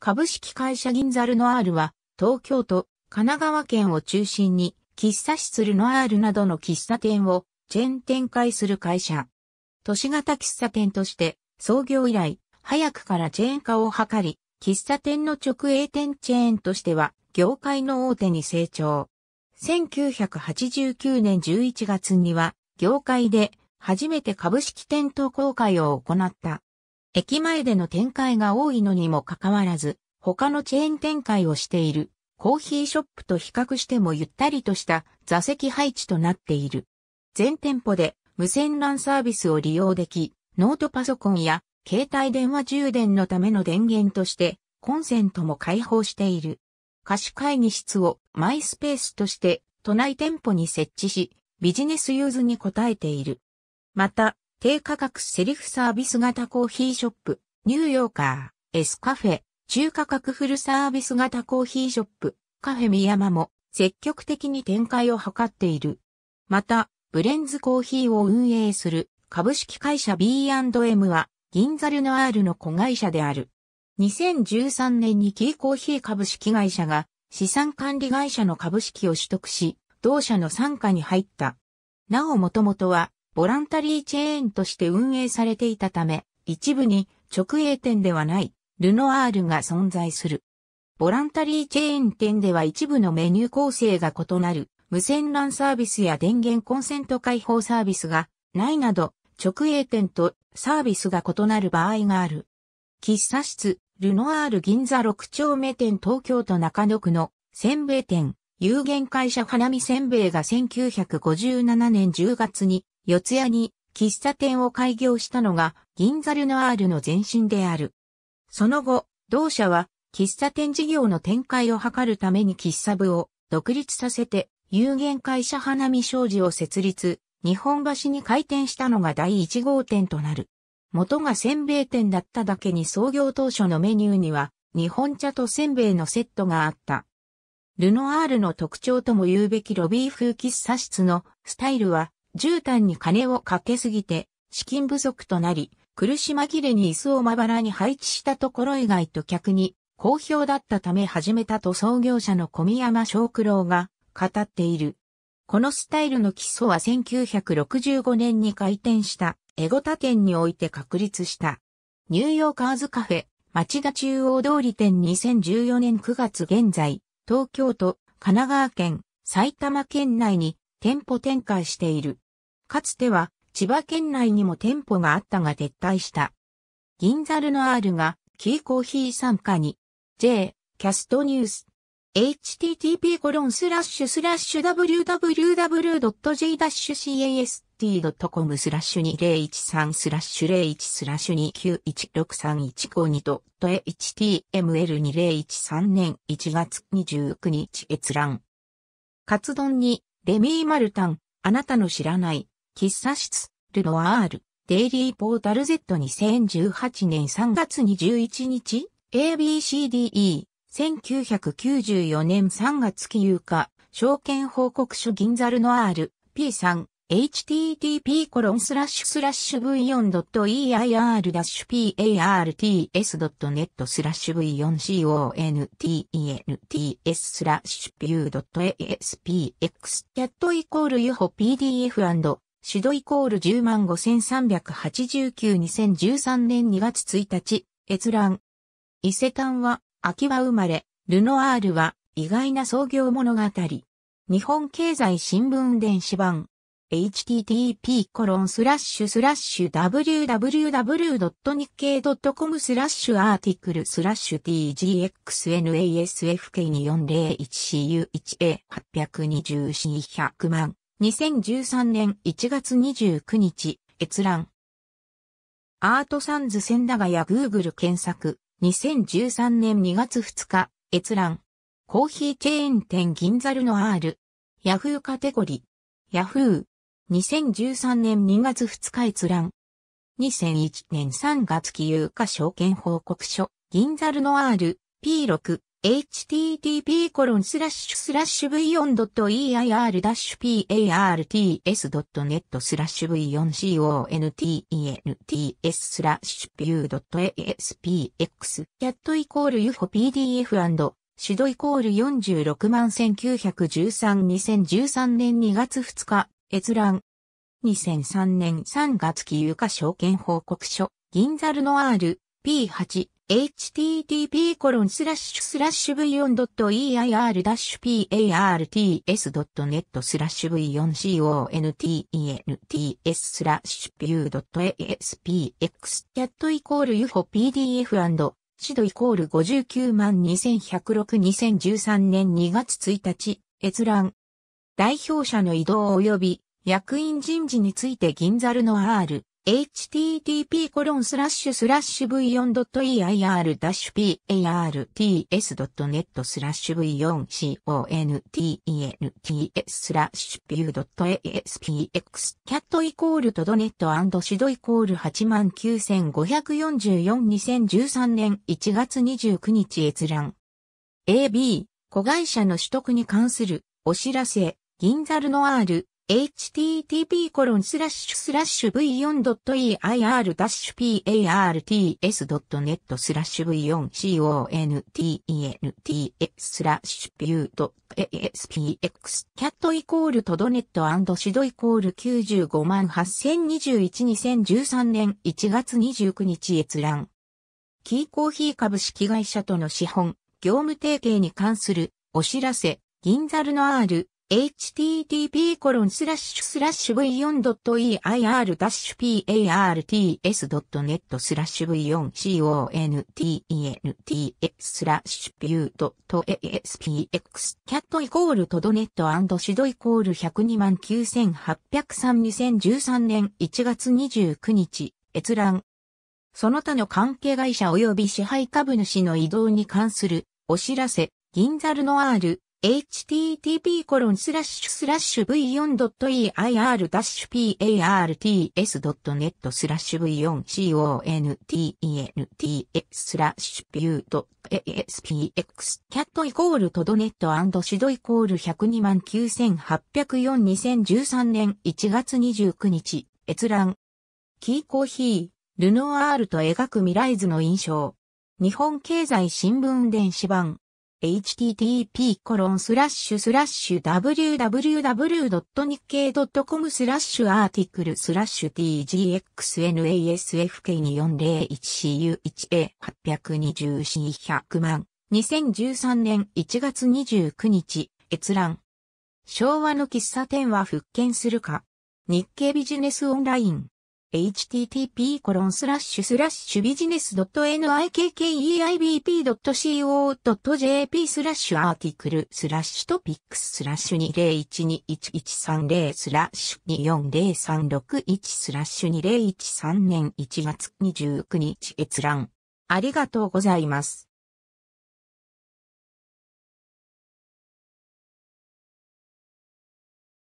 株式会社銀座ルノアールは、東京都、神奈川県を中心に、喫茶室ルノアールなどの喫茶店を、チェーン展開する会社。都市型喫茶店として、創業以来、早くからチェーン化を図り、喫茶店の直営店チェーンとしては、業界の大手に成長。1989年11月には、業界で初めて株式店頭公開を行った。駅前での展開が多いのにもかかわらず、他のチェーン展開をしているコーヒーショップと比較してもゆったりとした座席配置となっている。全店舗で無線 LAN サービスを利用でき、ノートパソコンや携帯電話充電のための電源としてコンセントも開放している。貸し会議室をマイスペースとして都内店舗に設置し、ビジネスユーズに応えている。また、低価格セリフサービス型コーヒーショップ、ニューヨーカー、エスカフェ、中価格フルサービス型コーヒーショップ、カフェミヤマも積極的に展開を図っている。また、ブレンズコーヒーを運営する株式会社 B&M は銀ザルの R の子会社である。2013年にキーコーヒー株式会社が資産管理会社の株式を取得し、同社の参加に入った。なおもともとはボランタリーチェーンとして運営されていたため、一部に直営店ではないルノアールが存在する。ボランタリーチェーン店では一部のメニュー構成が異なる無線 LAN サービスや電源コンセント開放サービスがないなど直営店とサービスが異なる場合がある。喫茶室、ルノアール銀座6丁目店東京都中野区のせんべい店、有限会社花見せんべいが1957年10月に四谷に喫茶店を開業したのが銀座ルノアールの前身である。その後、同社は喫茶店事業の展開を図るために喫茶部を独立させて有限会社花見商事を設立、日本橋に開店したのが第1号店となる。元がせんべい店だっただけに創業当初のメニューには日本茶とせんべいのセットがあった。ルノアールの特徴とも言うべきロビー風喫茶室のスタイルは絨毯に金をかけすぎて、資金不足となり、苦し紛れに椅子をまばらに配置したところ以外と客に好評だったため始めたと創業者の小宮山正九郎が語っている。このスタイルの基礎は1965年に開店したエゴタ店において確立した。ニューヨーカーズカフェ、町田中央通り店2014年9月現在、東京都、神奈川県、埼玉県内に店舗展開している。かつては千葉県内にも店舗があったが撤退した。銀猿の R がキーコーヒー参加に J キャストニュース http コロンスラッシュスラッシュ www.j-cast.com スラッシュ2013スラッシュ01スラッシュ2916315と html2013 年1月29日閲覧。カツ丼にレミーマルタン、あなたの知らない喫茶室、ルノアール、デイリーポータル Z2018 年3月21日、ABCDE、1994年3月9日、証券報告書銀ザルノアール、P3、http コロンスラッシュスラッシュ v4.eir-parts.net スラッシュ v4content.s スラッシュ pu.aspx キャットイコール UFO PDF& シドイコール10万5389-2013年2月1日、閲覧。伊勢丹は、秋は生まれ、ルノアールは、意外な創業物語。日本経済新聞電子版。http コロンスラッシュスラッシュ www.nikkei.com スラッシュアーティクルスラッシュ t g x n a s f k 2 0 1 c u 1 a 8 2 0 c 1 0 0万2013年1月29日、閲覧。アートサンズ千駄ヶ谷 Google 検索、2013年2月2日、閲覧。コーヒーチェーン店銀ザルの R。ヤフーカテゴリー。ヤフー。2013年2月2日閲覧。2001年3月期有価証券報告書、銀ザルの R、P6、http://v4.eir-parts.net スラッシュ v4contents スラッシュ view.aspx キャットイコール UFO PDF& シドイコール46万1913 2013年2月2日閲覧2003年3月期有価証券報告書銀ザルノアール http://v4.eir-parts.net スラッシュ v4contents スラッシュ e w a s p x キャットイコールユホ PDF& シドイコール59 21062013年2月1日閲覧代表者の移動及び役員人事について銀ザルの R http://v4.eir-parts.net スラッシュ v4contents スラッシュ view.aspx キャットイコールとドネットシドイコール895442013年1月29日閲覧 AB 子会社の取得に関するお知らせ銀ザルノアール http://v4.eir-parts.net スラッシュ v4contents スラッシュ pu.aspx キャットイコールトドネットシドイコール95 8021-2013年1月29日閲覧。キーコーヒー株式会社との資本、業務提携に関するお知らせ、銀ザルの R、http://v4.eir-parts.net スラッシュ v4contents スラッシュビュー .aspx キャットイコールトドネットシドイコール10298032013年1月29日閲覧その他の関係会社及び支配株主の移動に関するお知らせ銀ザルノアール http://v4.eir-parts.net スラッシュ v4contents スラッシュ view.aspx キャットイコールトドネットシドイコール10298042013年1月29日閲覧キーコーヒールノアールと描く未来図の印象日本経済新聞電子版 http://www.nikkei.com スラッシュアーティクルスラッシュ tgxnasfk2401cu1a820c100 万2013年1月29日閲覧昭和の喫茶店は復権するか日経ビジネスオンライン http コロンスラッシュスラッシュビジネス .nikkeibp.co.jp スラッシュアーティクルスラッシュトピックスラッシュ20121130スラッシュ24036スラッシュ2013年1月29日閲覧。ありがとうございます。